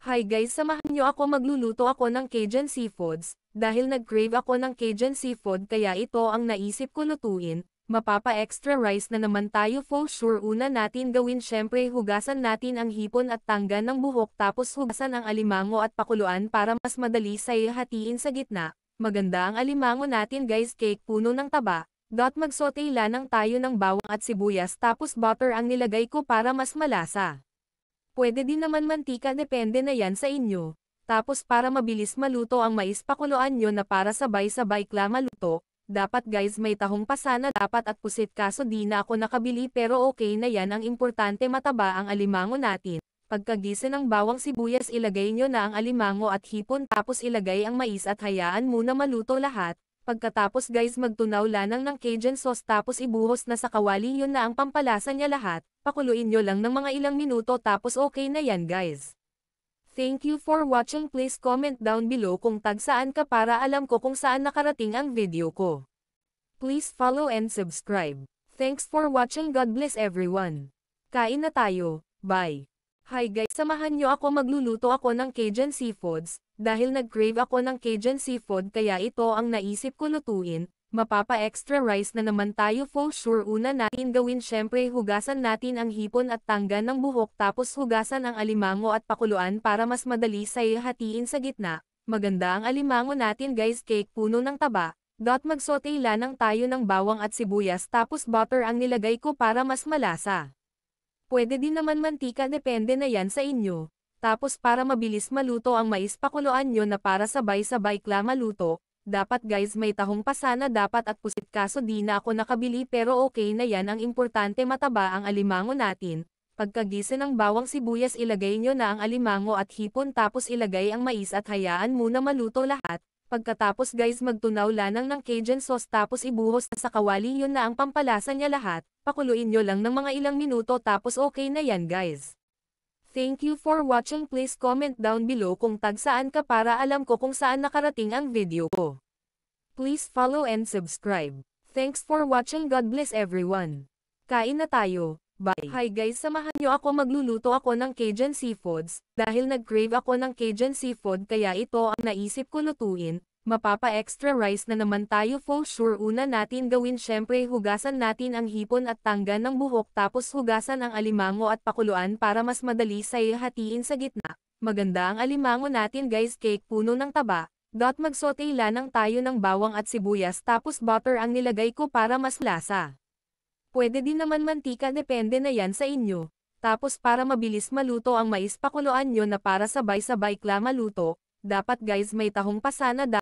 Hi guys, samahan nyo ako magluluto ako ng Cajun Seafoods, dahil nagcrave ako ng Cajun Seafood kaya ito ang naisip ko lutuin, mapapa-extra rice na naman tayo for sure una natin gawin syempre hugasan natin ang hipon at tangga ng buhok tapos hugasan ang alimango at pakuluan para mas madali sa'yo hatiin sa gitna, maganda ang alimango natin guys cake puno ng taba, dot magsote lanang tayo ng bawang at sibuyas tapos butter ang nilagay ko para mas malasa. Pwede din naman mantika depende na yan sa inyo. Tapos para mabilis maluto ang mais pakuloan nyo na para sabay-sabay kla maluto, dapat guys may tahong pasana dapat at pusit kaso di na ako nakabili pero okay na yan ang importante mataba ang alimango natin. Pagkagisa ng bawang sibuyas ilagay nyo na ang alimango at hipon tapos ilagay ang mais at hayaan muna maluto lahat, Pagkatapos guys magtunaw lanang ng Cajun sauce tapos ibuhos na sa kawali yun na ang pampalasa niya lahat, pakuluin nyo lang ng mga ilang minuto tapos okay na yan guys. Thank you for watching please comment down below kung tag saan ka para alam ko kung saan nakarating ang video ko. Please follow and subscribe. Thanks for watching God bless everyone. Kain na tayo, bye. Hi guys, samahan nyo ako magluluto ako ng Cajun Seafoods, dahil nag-crave ako ng Cajun Seafood kaya ito ang naisip ko lutuin, mapapa-extra rice na naman tayo for sure una natin gawin syempre hugasan natin ang hipon at tangga ng buhok tapos hugasan ang alimango at pakuluan para mas madali sa hatiin sa gitna, maganda ang alimango natin guys cake puno ng taba, dot magsote lang tayo ng bawang at sibuyas tapos butter ang nilagay ko para mas malasa. Pwede din naman mantika depende na yan sa inyo. Tapos para mabilis maluto ang mais pakuloan nyo na para sabay-sabay kla maluto, dapat guys may tahong pasana dapat at pusit kaso di na ako nakabili pero okay na yan ang importante mataba ang alimango natin. Pagkagisa ng bawang sibuyas ilagay nyo na ang alimango at hipon tapos ilagay ang mais at hayaan muna maluto lahat. Pagkatapos guys magtunaw lanang ng Cajun sauce tapos ibuhos na sa kawali yun na ang pampalasa niya lahat pakuluin nyo lang ng mga ilang minuto tapos okay na yan guys. Thank you for watching please comment down below kung tag saan ka para alam ko kung saan nakarating ang video ko. Please follow and subscribe. Thanks for watching God bless everyone. Kain na tayo. Bye. Hi guys, samahan nyo ako magluluto ako ng Cajun seafoods, dahil nagcrave ako ng Cajun seafood kaya ito ang naisip ko lutuin, Mapapa-extra rice na naman tayo for sure una natin gawin syempre hugasan natin ang hipon at tangga ng buhok tapos hugasan ang alimango at pakuluan para mas madali sa'yo hatiin sa gitna. Maganda ang alimango natin guys cake puno ng taba. Dot magsote lang tayo ng bawang at sibuyas tapos butter ang nilagay ko para mas lasa. Pwede din naman mantika depende na yan sa inyo. Tapos para mabilis maluto ang mais pakuluan nyo na para sabay-sabay kla maluto, dapat guys may tahong pasana